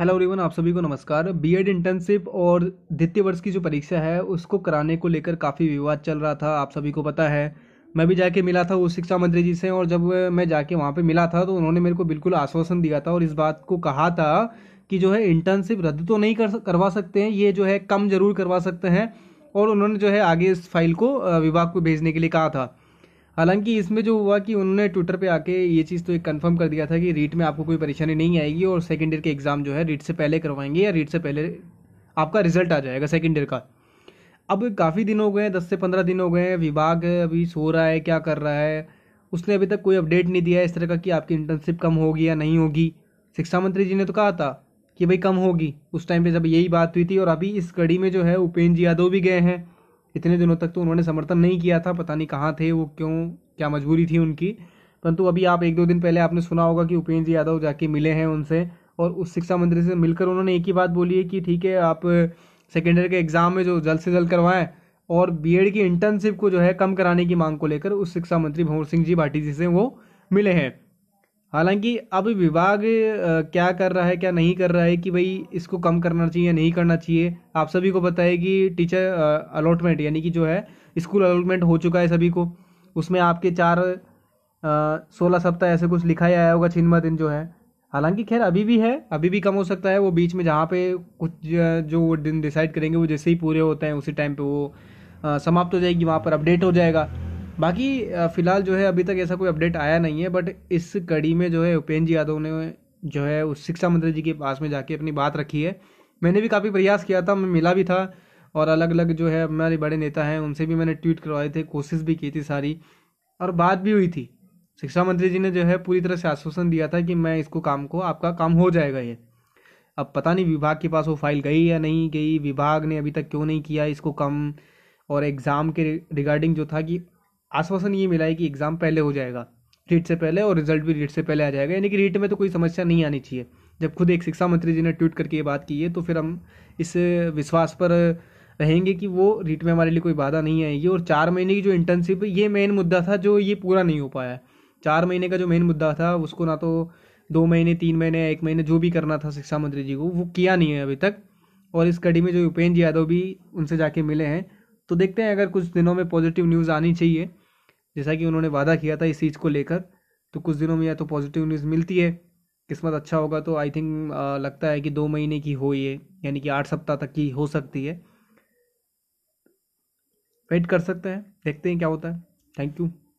hello everyone आप सभी को नमस्कार बीएड इंटर्नशिप और द्वितीय वर्ष की जो परीक्षा है उसको कराने को लेकर काफ़ी विवाद चल रहा था आप सभी को पता है मैं भी जाके मिला था उस शिक्षा मंत्री जी से और जब मैं जाके वहाँ पे मिला था तो उन्होंने मेरे को बिल्कुल आश्वासन दिया था और इस बात को कहा था कि जो है इंटर्नशिप रद्द तो नहीं कर करवा सकते हैं ये जो है कम जरूर करवा सकते हैं और उन्होंने जो है आगे इस फाइल को विभाग को भेजने के लिए कहा था हालांकि इसमें जो हुआ कि उन्होंने ट्विटर पे आके ये चीज़ तो एक कंफर्म कर दिया था कि रीट में आपको कोई परेशानी नहीं आएगी और सेकेंड ईयर के एग्ज़ाम जो है रीट से पहले करवाएंगे या रीट से पहले आपका रिजल्ट आ जाएगा सेकेंड ईयर का अब काफ़ी दिन हो गए हैं दस से पंद्रह दिन हो गए हैं विभाग अभी सो रहा है क्या कर रहा है उसने अभी तक कोई अपडेट नहीं दिया है इस तरह का कि आपकी इंटर्नशिप कम होगी या नहीं होगी शिक्षा मंत्री जी ने तो कहा था कि भाई कम होगी उस टाइम पे जब यही बात हुई थी और अभी इस कड़ी में जो है उपेंद्र यादव भी गए हैं इतने दिनों तक तो उन्होंने समर्थन नहीं किया था पता नहीं कहाँ थे वो क्यों क्या मजबूरी थी उनकी परंतु अभी आप एक दो दिन पहले आपने सुना होगा कि उपेंद्र जी यादव जाके मिले हैं उनसे और उस शिक्षा मंत्री से मिलकर उन्होंने एक ही बात बोली है कि ठीक है आप सेकेंडरी के एग्ज़ाम में जो जल्द से जल्द करवाएं और बी की इंटर्नशिप को जो है कम कराने की मांग को लेकर उस शिक्षा मंत्री भंवर सिंह जी भाटी जी से वो मिले हैं हालांकि अब विभाग क्या कर रहा है क्या नहीं कर रहा है कि भाई इसको कम करना चाहिए या नहीं करना चाहिए आप सभी को पता है कि टीचर अलॉटमेंट यानी कि जो है स्कूल अलॉटमेंट हो चुका है सभी को उसमें आपके चार सोलह सप्ताह ऐसे कुछ लिखा ही आया होगा छिन्मा दिन जो है हालांकि खैर अभी भी है अभी भी कम हो सकता है वो बीच में जहाँ पे कुछ जो वो दिन डिसाइड करेंगे वो जैसे ही पूरे होते हैं उसी टाइम पे वो समाप्त हो जाएगी वहाँ पर अपडेट हो जाएगा बाकी फ़िलहाल जो है अभी तक ऐसा कोई अपडेट आया नहीं है बट इस कड़ी में जो है उपेंद्र जी यादव ने जो है उस शिक्षा मंत्री जी के पास में जाके अपनी बात रखी है मैंने भी काफ़ी प्रयास किया था मैं मिला भी था और अलग अलग जो है हमारे बड़े नेता हैं उनसे भी मैंने ट्वीट करवाए थे कोशिश भी की थी सारी और बात भी हुई थी शिक्षा मंत्री जी ने जो है पूरी तरह से आश्वासन दिया था कि मैं इसको काम को आपका काम हो जाएगा ये अब पता नहीं विभाग के पास वो फाइल गई या नहीं गई विभाग ने अभी तक क्यों नहीं किया इसको कम और एग्ज़ाम के रिगार्डिंग जो था कि आश्वासन ये मिला है कि एग्ज़ाम पहले हो जाएगा रीट से पहले और रिजल्ट भी रीट से पहले आ जाएगा यानी कि रीट में तो कोई समस्या नहीं आनी चाहिए जब खुद एक शिक्षा मंत्री जी ने ट्वीट करके ये बात की है तो फिर हम इस विश्वास पर रहेंगे कि वो रीट में हमारे लिए कोई बाधा नहीं आएगी और चार महीने की जो इंटर्नशिप ये मेन मुद्दा था जो ये पूरा नहीं हो पाया है चार महीने का जो मेन मुद्दा था उसको ना तो दो महीने तीन महीने एक महीने जो भी करना था शिक्षा मंत्री जी को वो किया नहीं है अभी तक और इस कड़ी में जो उपेंद्र यादव भी उनसे जाके मिले हैं तो देखते हैं अगर कुछ दिनों में पॉजिटिव न्यूज़ आनी चाहिए जैसा कि उन्होंने वादा किया था इस चीज़ को लेकर तो कुछ दिनों में या तो पॉजिटिव न्यूज़ मिलती है किस्मत अच्छा होगा तो आई थिंक लगता है कि दो महीने की हो ये यानी कि आठ सप्ताह तक की हो सकती है वेट कर सकते हैं देखते हैं क्या होता है थैंक यू